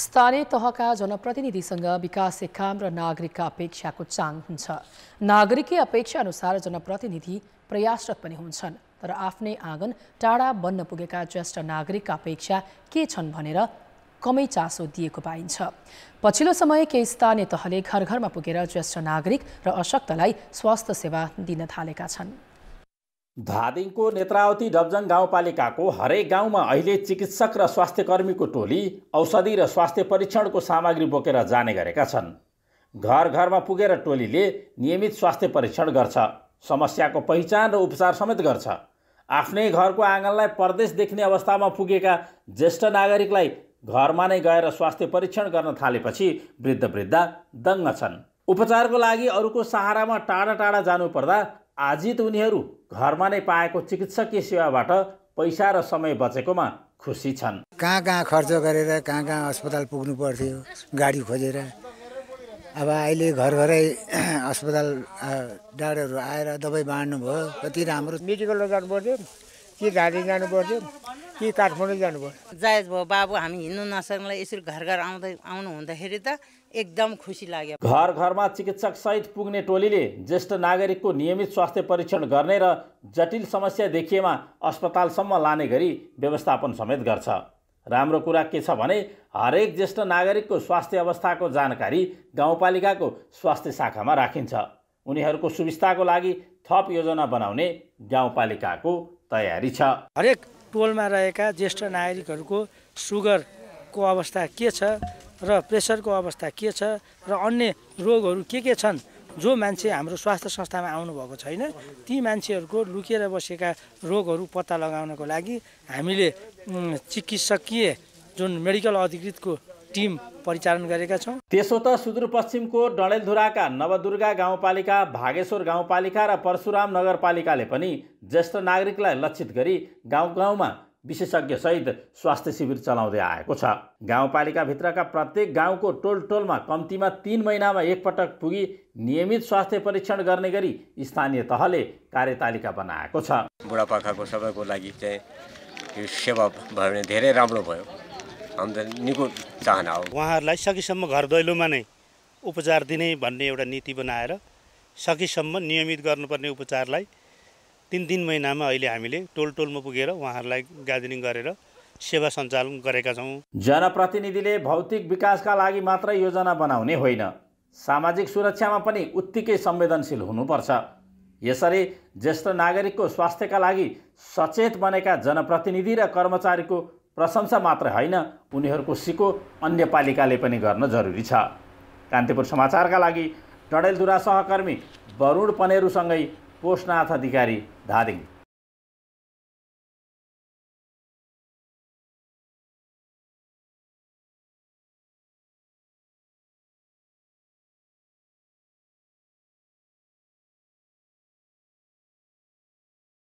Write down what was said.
स्थानीय तहका जनप्रतिनिधिसँग विकासे काम र नागरिकका अपेक्षाको चाङ हुन्छ नागरिकीय अपेक्षा अनुसार जनप्रतिनिधि प्रयासरत पनि हुन्छन् तर आफ्नै आँगन टाढा बन्न पुगेका ज्येष्ठ नागरिकका अपेक्षा के छन् भनेर कमै चासो दिएको पाइन्छ पछिल्लो समय केही स्थानीय तहले घर घरमा पुगेर ज्येष्ठ नागरिक र अशक्तलाई स्वास्थ्य सेवा दिन थालेका छन् धादिङको नेत्रावती डबजङ गाउँपालिकाको हरेक गाउँमा अहिले चिकित्सक र स्वास्थ्यकर्मीको टोली औषधि र स्वास्थ्य परीक्षणको सामग्री बोकेर जाने गरेका छन् घर घरमा पुगेर टोलीले नियमित स्वास्थ्य परीक्षण गर्छ समस्याको पहिचान र उपचार समेत गर्छ आफ्नै घरको आँगनलाई परदेश देख्ने अवस्थामा पुगेका ज्येष्ठ नागरिकलाई घरमा नै गएर स्वास्थ्य परीक्षण गर्न थालेपछि वृद्ध वृद्ध दङ्ग छन् उपचारको लागि अरूको सहारामा टाढा टाढा जानुपर्दा आजित उनीहरू घरमा नै पाएको चिकित्सकीय सेवाबाट पैसा र समय बचेकोमा खुसी छन् कहाँ कहाँ खर्च गरेर कहाँ कहाँ अस्पताल पुग्नु पर्थ्यो गाडी खोजेर अब अहिले घर घरै अस्पताल डाक्टरहरू आएर दबाई बाँड्नु भयो कति राम्रो मेडिकल जानु पर्थ्यो के गाडी जानु पर्थ्यो कि काठमाडौँ जानुभयो जायज भयो बाबु हामी हिँड्नु नसक्नुलाई यसरी घर घर आउँदै आउनु हुँदाखेरि त एकदम खुसी लाग्यो घर घरमा चिकित्सक सहित पुग्ने टोलीले ज्येष्ठ नागरिकको नियमित स्वास्थ्य परीक्षण गर्ने र जटिल समस्या देखिएमा अस्पतालसम्म लाने गरी व्यवस्थापन समेत गर्छ राम्रो कुरा के छ भने हरेक ज्येष्ठ नागरिकको स्वास्थ्य अवस्थाको जानकारी गाउँपालिकाको स्वास्थ्य शाखामा राखिन्छ उनीहरूको सुविस्ताको लागि थप योजना बनाउने गाउँपालिकाको तयारी छ हरेक टोलमा रहेका ज्येष्ठ नागरिकहरूको सुगरको अवस्था के छ र प्रेसरको अवस्था के छ र अन्य रोगहरू के के छन् जो मान्छे हाम्रो स्वास्थ्य संस्थामा आउनुभएको छैन ती मान्छेहरूको लुकेर बसेका रोगहरू पत्ता लगाउनको लागि हामीले चिकित्सकीय जुन मेडिकल अधिकृतको टिम परिचालन गरेका छौँ त्यसो त सुदूरपश्चिमको डडेलधुराका नवदुर्गा गाउँपालिका भागेश्वर गाउँपालिका र परशुराम नगरपालिकाले पनि ज्येष्ठ नागरिकलाई लक्षित गरी गाउँ गाउँमा विशेषज्ञसहित स्वास्थ्य शिविर चलाउँदै आएको छ गाउँपालिकाभित्रका प्रत्येक गाउँको टोल टोलमा कम्तीमा तिन महिनामा एकपटक पुगी नियमित स्वास्थ्य परीक्षण गर्ने गरी स्थानीय तहले कार्यतालिका बनाएको छ बुढापाकाको सबैको लागि चाहिँ सेवा भयो भने धेरै राम्रो भयो निको चाहना हो उहाँहरूलाई सकेसम्म घर दैलोमा नै उपचार दिने भन्ने एउटा नीति बनाएर सकेसम्म नियमित गर्नुपर्ने उपचारलाई तिन तिन महिनामा अहिले हामीले टोल टोलमा पुगेर उहाँहरूलाई गार्जेनिङ गरेर सेवा सञ्चालन गरेका छौँ जनप्रतिनिधिले भौतिक विकासका लागि मात्र योजना बनाउने होइन सामाजिक सुरक्षामा पनि उत्तिकै संवेदनशील हुनुपर्छ यसरी ज्येष्ठ नागरिकको स्वास्थ्यका लागि सचेत बनेका जनप्रतिनिधि र कर्मचारीको प्रशंसा मात्र होइन उनीहरूको सिको अन्य पालिकाले पनि गर्न जरुरी छ कान्तिपुर समाचारका लागि डडेलधुरा सहकर्मी वरुण पनेरुसँगै कोषनाथ अधिकारी धादिङ